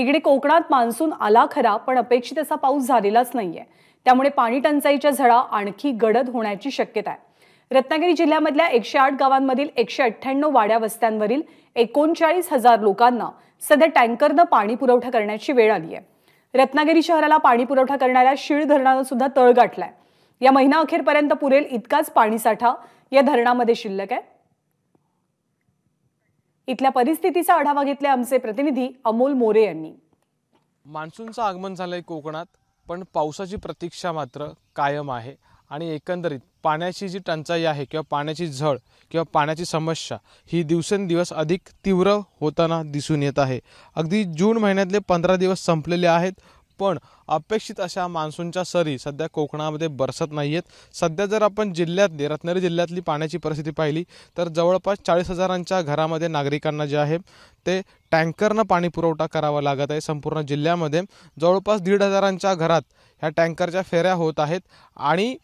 इकडे कोकणात मान्सून आला खरा पण अपेक्षित असा पाऊस झालेलाच नाहीये त्यामुळे पाणी टंचाईच्या झळा आणखी गडद होण्याची शक्यता आहे रत्नागिरी जिल्ह्यामधल्या एकशे आठ गावांमधील एकशे अठ्ठ्याण्णव वाड्या वस्त्यांवरील एकोणचाळीस हजार लोकांना सध्या टँकरनं पाणी पुरवठा करण्याची वेळ आली आहे रत्नागिरी शहराला पाणी पुरवठा करणाऱ्या शीळ धरणानं सुद्धा तळ गाठलाय या महिना अखेरपर्यंत पुरेल इतकाच पाणीसाठा या धरणामध्ये शिल्लक आहे इथल्या परिस्थितीचा आढावा घेतले आमचे प्रतिनिधी अमोल मोरे यांनी मान्सूनचं आगमन झालंय कोकणात पण पावसाची प्रतीक्षा मात्र कायम आहे आणि एकंदरीत पाण्याची जी टंचाई आहे किंवा पाण्याची झळ किंवा पाण्याची समस्या ही दिवसेंदिवस अधिक तीव्र होताना दिसून येत आहे अगदी जून महिन्यातले पंधरा दिवस संपलेले आहेत पण अपेक्षित अशा मान्सूनच्या सरी सध्या कोकणामध्ये बरसत नाही आहेत सध्या जर आपण जिल्ह्यातली रत्नागिरी जिल्ह्यातली पाण्याची परिस्थिती पाहिली तर जवळपास चाळीस हजारांच्या घरामध्ये नागरिकांना जे आहे ते टँकरनं पाणी पुरवठा करावा लागत आहे संपूर्ण जिल्ह्यामध्ये जवळपास दीड हजारांच्या घरात ह्या टँकरच्या फेऱ्या होत आहेत आणि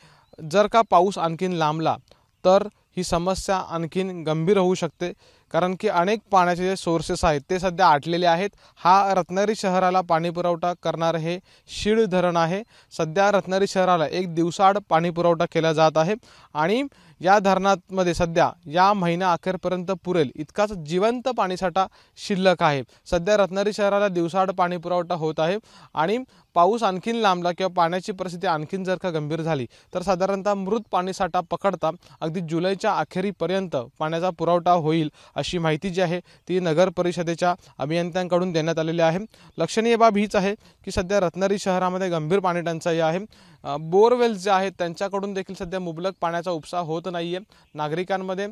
जर का पाऊस आणखीन लांबला तर ही समस्या आणखीन गंभीर होऊ शकते कारण की अनेक पाण्याचे जे सोर्सेस आहेत ते सध्या आटलेले आहेत हा रत्नागिरी शहराला पाणीपुरवठा करणारं हे शिळ धरण आहे सध्या रत्नागिरी शहराला एक दिवसाआड पाणीपुरवठा केला जात आहे आणि या धरणामध्ये सध्या या महिना अखेरपर्यंत पुरेल इतकाच जिवंत पाणीसाठा शिल्लक आहे सध्या रत्नागिरी शहराला दिवसाआड पाणीपुरवठा होत आहे आणि पाऊस आणखीन लांबला किंवा पाण्याची परिस्थिती आणखीन जर का गंभीर झाली तर साधारणतः मृत पाणीसाठा पकडता अगदी जुलैच्या अखेरीपर्यंत पाण्याचा पुरवठा होईल अशी माहिती जी आहे ती नगर परिषदेच्या अभियंत्यांकडून देण्यात आलेली आहे लक्षणीय बाब हीच आहे की सध्या रत्नागिरी शहरामध्ये गंभीर पाणी टंचाई आहे बोरवेल्स जे आहेत त्यांच्याकडून देखील सध्या मुबलक पाण्याचा उपसा होत नाही आहे नागरिकांमध्ये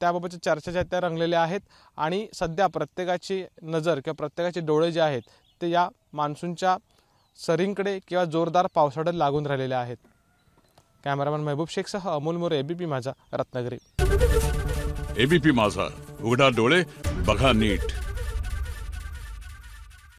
त्याबाबतच्या चर्चा ज्या त्या रंगलेल्या आहेत आणि सध्या प्रत्येकाची नजर किंवा प्रत्येकाचे डोळे जे आहेत ते या मान्सूनच्या सरींकडे किंवा जोरदार पावसाळ्यात लागून राहिलेल्या आहेत कॅमेरामॅन महबूब शेखसह अमोल मोरे एबीपी माझा रत्नागिरी एबीपी माझा उघडा डोळे बघा नीट